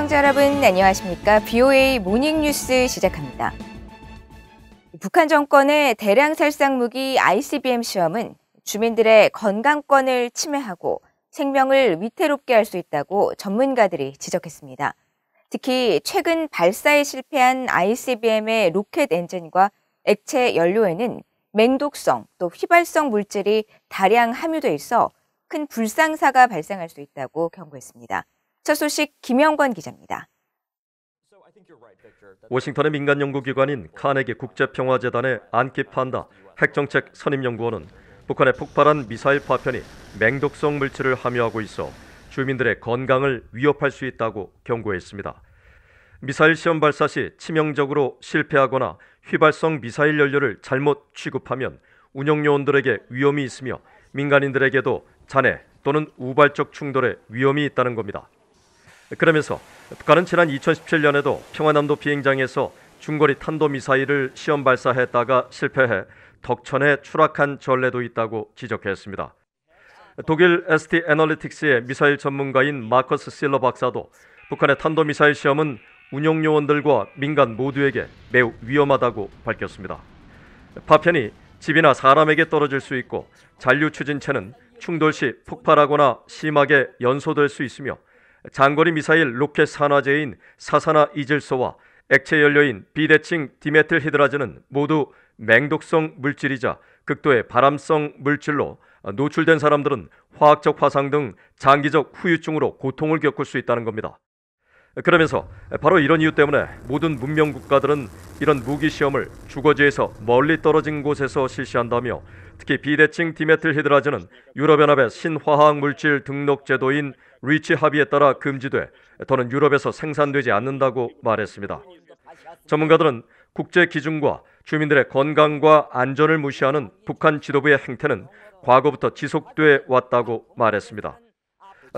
시청자 여러분 안녕하십니까? BOA 모닝뉴스 시작합니다. 북한 정권의 대량 살상 무기 ICBM 시험은 주민들의 건강권을 침해하고 생명을 위태롭게 할 수 있다고 전문가들이 지적했습니다. 특히 최근 발사에 실패한 ICBM의 로켓 엔진과 액체 연료에는 맹독성 또 휘발성 물질이 다량 함유돼 있어 큰 불상사가 발생할 수 있다고 경고했습니다. 첫 소식 김영권 기자입니다. 워싱턴의 민간 연구기관인 카네기 국제평화재단의 안키 판다 핵정책 선임연구원은 북한의 폭발한 미사일 파편이 맹독성 물질을 함유하고 있어 주민들의 건강을 위협할 수 있다고 경고했습니다. 미사일 시험 발사 시 치명적으로 실패하거나 휘발성 미사일 연료를 잘못 취급하면 운영 요원들에게 위험이 있으며 민간인들에게도 잔해 또는 우발적 충돌의 위험이 있다는 겁니다. 그러면서 북한은 지난 2017년에도 평화남도 비행장에서 중거리 탄도미사일을 시험 발사했다가 실패해 덕천에 추락한 전례도 있다고 지적했습니다. 독일 ST 애널리틱스의 미사일 전문가인 마커스 실러 박사도 북한의 탄도미사일 시험은 운영 요원들과 민간 모두에게 매우 위험하다고 밝혔습니다. 파편이 집이나 사람에게 떨어질 수 있고 잔류 추진체는 충돌 시 폭발하거나 심하게 연소될 수 있으며 장거리 미사일 로켓 산화제인 사산화 이질소와 액체 연료인 비대칭 디메틸 히드라제는 모두 맹독성 물질이자 극도의 발암성 물질로 노출된 사람들은 화학적 화상 등 장기적 후유증으로 고통을 겪을 수 있다는 겁니다. 그러면서 바로 이런 이유 때문에 모든 문명 국가들은 이런 무기 시험을 주거지에서 멀리 떨어진 곳에서 실시한다며 특히 비대칭 디메틸 히드라제는 유럽연합의 신화학 물질 등록 제도인 리치 합의에 따라 금지돼 더는 유럽에서 생산되지 않는다고 말했습니다. 전문가들은 국제 기준과 주민들의 건강과 안전을 무시하는 북한 지도부의 행태는 과거부터 지속돼 왔다고 말했습니다.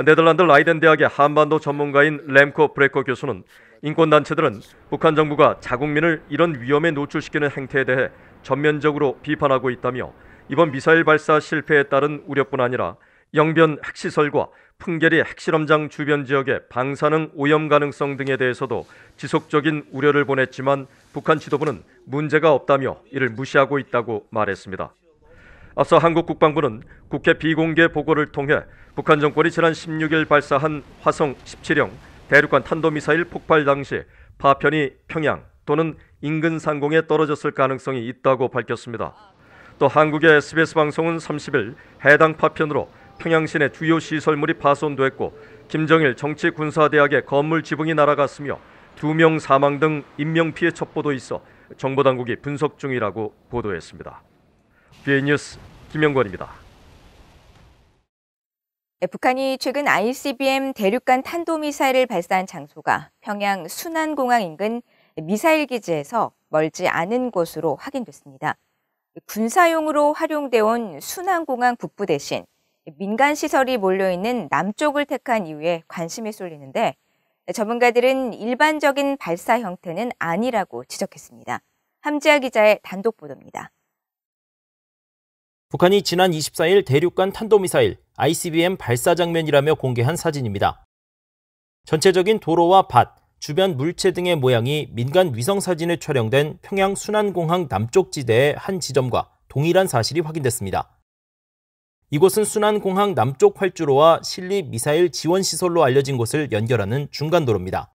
네덜란드 라이덴 대학의 한반도 전문가인 램코 브레코 교수는 인권단체들은 북한 정부가 자국민을 이런 위험에 노출시키는 행태에 대해 전면적으로 비판하고 있다며 이번 미사일 발사 실패에 따른 우려뿐 아니라 영변 핵시설과 풍계리 핵실험장 주변 지역의 방사능 오염 가능성 등에 대해서도 지속적인 우려를 보냈지만 북한 지도부는 문제가 없다며 이를 무시하고 있다고 말했습니다. 앞서 한국 국방부는 국회 비공개 보고를 통해 북한 정권이 지난 16일 발사한 화성 17형 대륙간 탄도미사일 폭발 당시 파편이 평양 또는 인근 상공에 떨어졌을 가능성이 있다고 밝혔습니다. 또 한국의 SBS 방송은 30일 해당 파편으로 평양시내 주요 시설물이 파손됐고 김정일 정치군사대학의 건물 지붕이 날아갔으며 두 명 사망 등 인명피해 첩보도 있어 정보당국이 분석 중이라고 보도했습니다. BA 뉴스 김영권입니다. 북한이 최근 ICBM 대륙간 탄도미사일을 발사한 장소가 평양 순안공항 인근 미사일 기지에서 멀지 않은 곳으로 확인됐습니다. 군사용으로 활용되어 온 순환공항 북부 대신 민간 시설이 몰려있는 남쪽을 택한 이유에 관심이 쏠리는데 전문가들은 일반적인 발사 형태는 아니라고 지적했습니다. 함지아 기자의 단독 보도입니다. 북한이 지난 24일 대륙간 탄도미사일 ICBM 발사 장면이라며 공개한 사진입니다. 전체적인 도로와 밭, 주변 물체 등의 모양이 민간 위성 사진에 촬영된 평양 순안공항 남쪽 지대의 한 지점과 동일한 사실이 확인됐습니다. 이곳은 순안공항 남쪽 활주로와 실립 미사일 지원 시설로 알려진 곳을 연결하는 중간 도로입니다.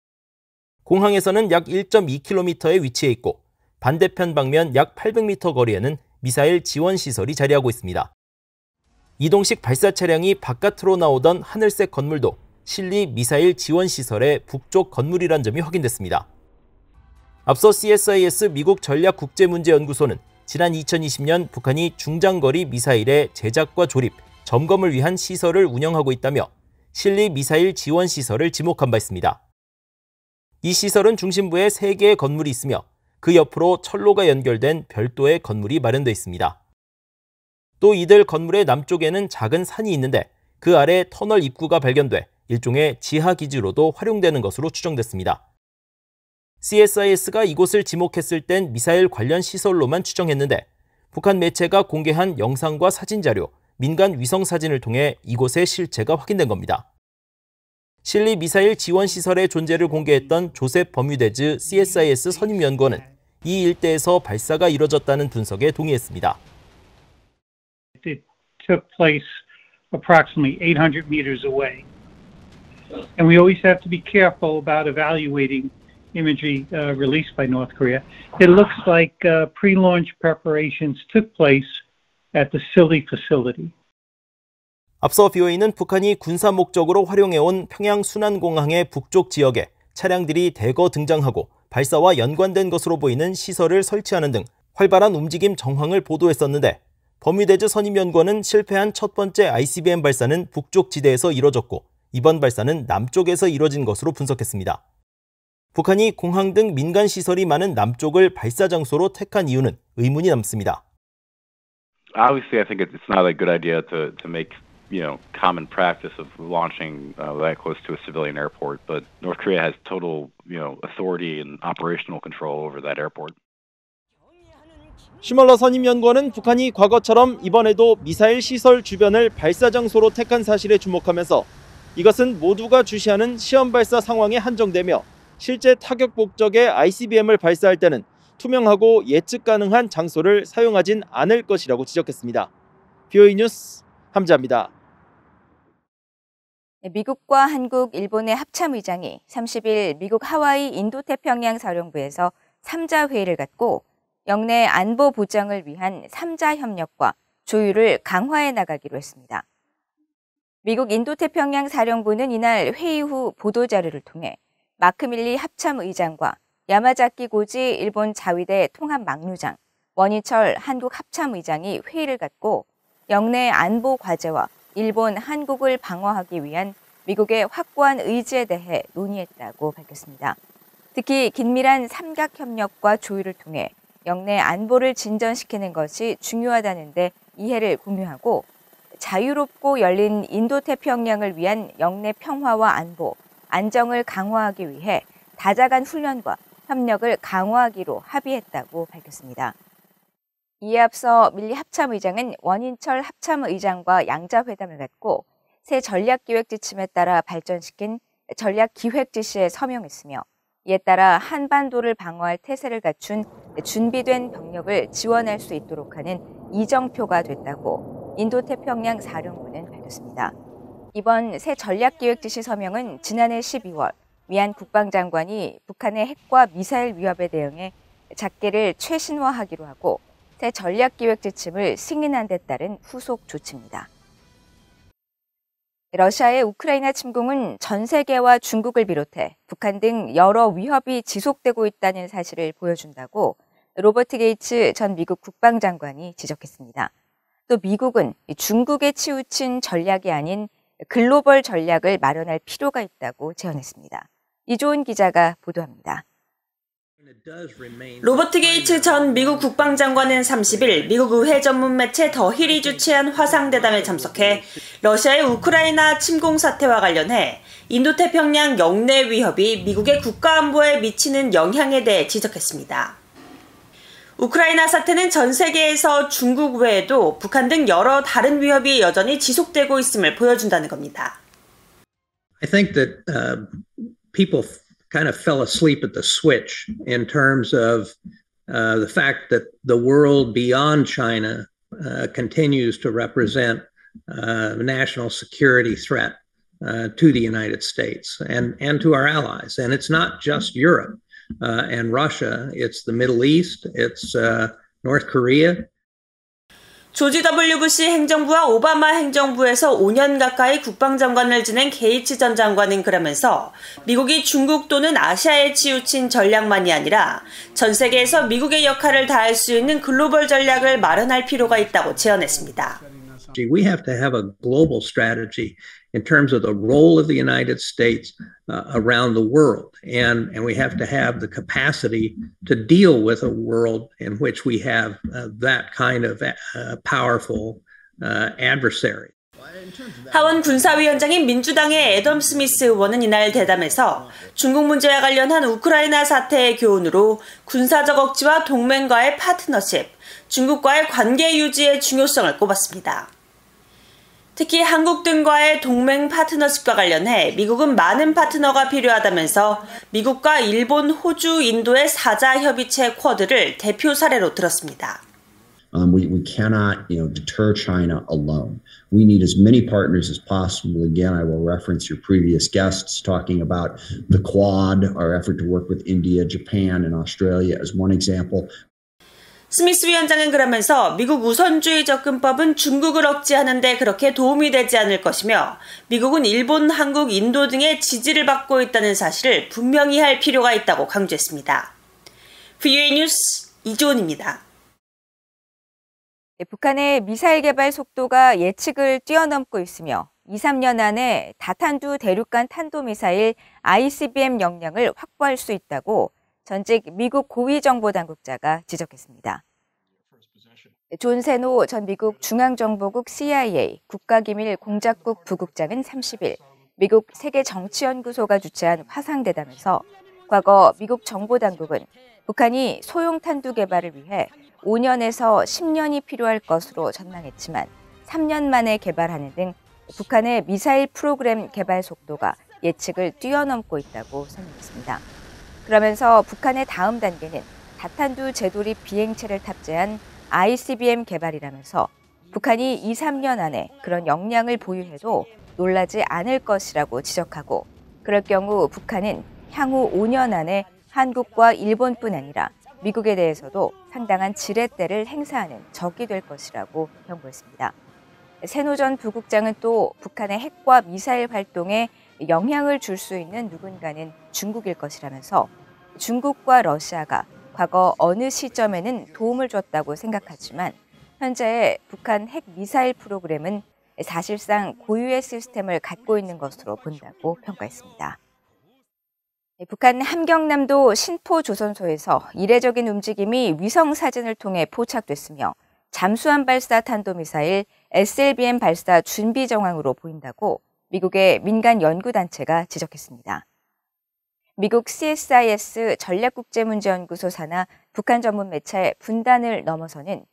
공항에서는 약 1.2km에 위치해 있고 반대편 방면 약 800m 거리에는 미사일 지원 시설이 자리하고 있습니다. 이동식 발사 차량이 바깥으로 나오던 하늘색 건물도 실리 미사일 지원 시설의 북쪽 건물이란 점이 확인됐습니다. 앞서 CSIS 미국 전략국제문제연구소는 지난 2020년 북한이 중장거리 미사일의 제작과 조립, 점검을 위한 시설을 운영하고 있다며 실리 미사일 지원 시설을 지목한 바 있습니다. 이 시설은 중심부에 3개의 건물이 있으며 그 옆으로 철로가 연결된 별도의 건물이 마련되어 있습니다. 또 이들 건물의 남쪽에는 작은 산이 있는데 그 아래 터널 입구가 발견돼 일종의 지하기지로도 활용되는 것으로 추정됐습니다. CSIS가 이곳을 지목했을 땐 미사일 관련 시설로만 추정했는데 북한 매체가 공개한 영상과 사진 자료, 민간 위성 사진을 통해 이곳의 실체가 확인된 겁니다. 실리 미사일 지원 시설의 존재를 공개했던 조셉 버뮤데즈 CSIS 선임연구원은 이 일대에서 발사가 이뤄졌다는 분석에 동의했습니다. It took place approximately 800 meters away. And we always have to be careful about evaluating imagery uh, released by North Korea. It looks like uh, pre launch preparations took place at the Silly facility. 앞서 비어있는 북한이 군사 목적으로 활용해온 평양 순안공항의 북쪽 지역에 차량들이 대거 등장하고 발사와 연관된 것으로 보이는 시설을 설치하는 등 활발한 움직임 정황을 보도했었는데 범위대즈 선임연구원은 실패한 첫 번째 ICBM 발사는 북쪽 지대에서 이뤄졌고 이번 발사는 남쪽에서 이뤄진 것으로 분석했습니다. 북한이 공항 등 민간 시설이 많은 남쪽을 발사 장소로 택한 이유는 의문이 남습니다. Obviously, I think it's not a good idea to to make you know common practice of launching uh, that close to a civilian airport, but North Korea has total you know authority and operational control over that airport. 슈멀러 선임연구원은 북한이 과거처럼 이번에도 미사일 시설 주변을 발사 장소로 택한 사실에 주목하면서 이것은 모두가 주시하는 시험 발사 상황에 한정되며 실제 타격 목적의 ICBM을 발사할 때는 투명하고 예측 가능한 장소를 사용하진 않을 것이라고 지적했습니다. BOE 뉴스 함자입니다. 네, 미국과 한국, 일본의 합참의장이 30일 미국 하와이 인도태평양 사령부에서 3자 회의를 갖고 영내 안보 보장을 위한 3자 협력과 조율을 강화해 나가기로 했습니다. 미국 인도태평양 사령부는 이날 회의 후 보도자료를 통해 마크밀리 합참 의장과 야마자키 고지 일본 자위대 통합 막류장, 원희철 한국 합참 의장이 회의를 갖고 영내 안보 과제와 일본 한국을 방어하기 위한 미국의 확고한 의지에 대해 논의했다고 밝혔습니다. 특히 긴밀한 삼각 협력과 조율을 통해 영내 안보를 진전시키는 것이 중요하다는데 이해를 공유하고 자유롭고 열린 인도태평양을 위한 영내 평화와 안보, 안정을 강화하기 위해 다자간 훈련과 협력을 강화하기로 합의했다고 밝혔습니다. 이에 앞서 밀리 합참의장은 원인철 합참의장과 양자회담을 갖고 새 전략기획 지침에 따라 발전시킨 전략기획 지시에 서명했으며 이에 따라 한반도를 방어할 태세를 갖춘 준비된 병력을 지원할 수 있도록 하는 이정표가 됐다고 인도태평양 사령부는 밝혔습니다. 이번 새 전략기획 지시 서명은 지난해 12월 위안 국방장관이 북한의 핵과 미사일 위협에 대응해 작계를 최신화하기로 하고 새 전략기획 지침을 승인한 데 따른 후속 조치입니다. 러시아의 우크라이나 침공은 전 세계와 중국을 비롯해 북한 등 여러 위협이 지속되고 있다는 사실을 보여준다고 로버트 게이츠 전 미국 국방장관이 지적했습니다. 또 미국은 중국에 치우친 전략이 아닌 글로벌 전략을 마련할 필요가 있다고 제언했습니다. 이조은 기자가 보도합니다. 로버트 게이츠 전 미국 국방장관은 30일 미국 의회 전문 매체 더 힐이 주최한 화상대담에 참석해 러시아의 우크라이나 침공 사태와 관련해 인도태평양 영내 위협이 미국의 국가안보에 미치는 영향에 대해 지적했습니다. 우크라이나 사태는 전 세계에서 중국 외에도 북한 등 여러 다른 위협이 여전히 지속되고 있음을 보여준다는 겁니다. I think that uh, people kind of fell asleep at the switch in terms of uh, the fact that the world beyond China uh, continues to represent a uh, national security threat uh, to the United States and, and to our allies. And it's not just Europe. Uh, and Russia. It's the Middle East. It's uh, North Korea. 조지 W. 부시 행정부와 오바마 행정부에서 5년 가까이 국방장관을 지낸 게이츠 전 장관은 그러면서 미국이 중국 또는 아시아에 치우친 전략만이 아니라 전 세계에서 미국의 역할을 다할 수 있는 글로벌 전략을 마련할 필요가 있다고 제언했습니다. We have to have a global strategy in terms of the role of the United States uh, around the world. And, and we have to have the capacity to deal with a world in which we have uh, that kind of uh, powerful adversary. 하원 군사위원장인 민주당의 애덤 스미스 의원은 이날 대담에서 중국 문제와 관련한 우크라이나 사태의 교훈으로 군사적 억지와 동맹과의 파트너십, 중국과의 관계 유지의 중요성을 꼽았습니다. 특히 한국 등과의 동맹 파트너십과 관련해 미국은 많은 파트너가 필요하다면서 미국과 일본, 호주, 인도의 사자 협의체 쿼드를 대표 사례로 들었습니다. Um, we, we cannot, you know, deter China alone. We need as many partners as possible. Again, I will reference your previous guests talking about the Quad, our effort to work with India, Japan, and Australia as one example. 스미스 위원장은 그러면서 미국 우선주의 접근법은 중국을 억제하는데 그렇게 도움이 되지 않을 것이며 미국은 일본, 한국, 인도 등의 지지를 받고 있다는 사실을 분명히 할 필요가 있다고 강조했습니다. VOA 뉴스 이조은입니다. 네, 북한의 미사일 개발 속도가 예측을 뛰어넘고 있으며 2, 3년 안에 다탄두 대륙간 탄도미사일 ICBM 역량을 확보할 수 있다고 전직 미국 고위 정보당국자가 지적했습니다. 존 세노 전 미국 중앙정보국 CIA 국가기밀 공작국 부국장은 30일 미국 세계정치연구소가 주최한 화상대담에서 과거 미국 정보당국은 북한이 소용 탄두 개발을 위해 5년에서 10년이 필요할 것으로 전망했지만 3년 만에 개발하는 등 북한의 미사일 프로그램 개발 속도가 예측을 뛰어넘고 있다고 설명했습니다. 그러면서 북한의 다음 단계는 다탄두 제도립 비행체를 탑재한 ICBM 개발이라면서 북한이 2, 3년 안에 그런 역량을 보유해도 놀라지 않을 것이라고 지적하고 그럴 경우 북한은 향후 5년 안에 한국과 일본뿐 아니라 미국에 대해서도 상당한 지렛대를 행사하는 적이 될 것이라고 경고했습니다. 세노 전 부국장은 또 북한의 핵과 미사일 활동에 영향을 줄 수 있는 누군가는 중국일 것이라면서 중국과 러시아가 과거 어느 시점에는 도움을 줬다고 생각하지만 현재 북한 핵 미사일 프로그램은 사실상 고유의 시스템을 갖고 있는 것으로 본다고 평가했습니다. 네, 북한 함경남도 신포조선소에서 이례적인 움직임이 위성 사진을 통해 포착됐으며 잠수함 발사 탄도미사일 SLBM 발사 준비 정황으로 보인다고 미국의 민간 연구단체가 지적했습니다. 미국 CSIS 전략국제문제연구소 산하 북한 전문 매체 분단을 넘어서는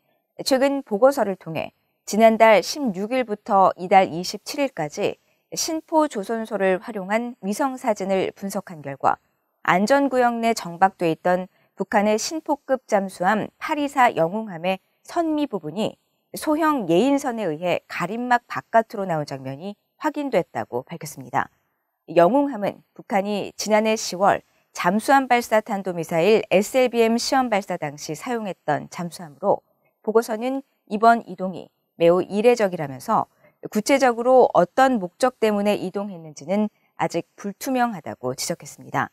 최근 보고서를 통해 지난달 16일부터 이달 27일까지 신포 조선소를 활용한 위성 사진을 분석한 결과 안전구역 내 정박돼 있던 북한의 신포급 잠수함 824 영웅함의 선미 부분이 소형 예인선에 의해 가림막 바깥으로 나온 장면이 확인됐다고 밝혔습니다. 영웅함은 북한이 지난해 10월 잠수함 발사 탄도미사일 SLBM 시험 발사 당시 사용했던 잠수함으로 보고서는 이번 이동이 매우 이례적이라면서 구체적으로 어떤 목적 때문에 이동했는지는 아직 불투명하다고 지적했습니다.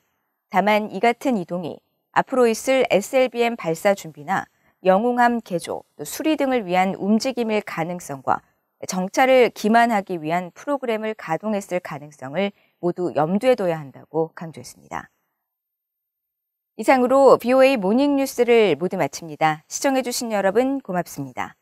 다만 이 같은 이동이 앞으로 있을 SLBM 발사 준비나 영웅함 개조, 수리 등을 위한 움직임일 가능성과 정찰을 기만하기 위한 프로그램을 가동했을 가능성을 모두 염두에 둬야 한다고 강조했습니다. 이상으로 BOA 모닝 뉴스를 모두 마칩니다. 시청해주신 여러분 고맙습니다.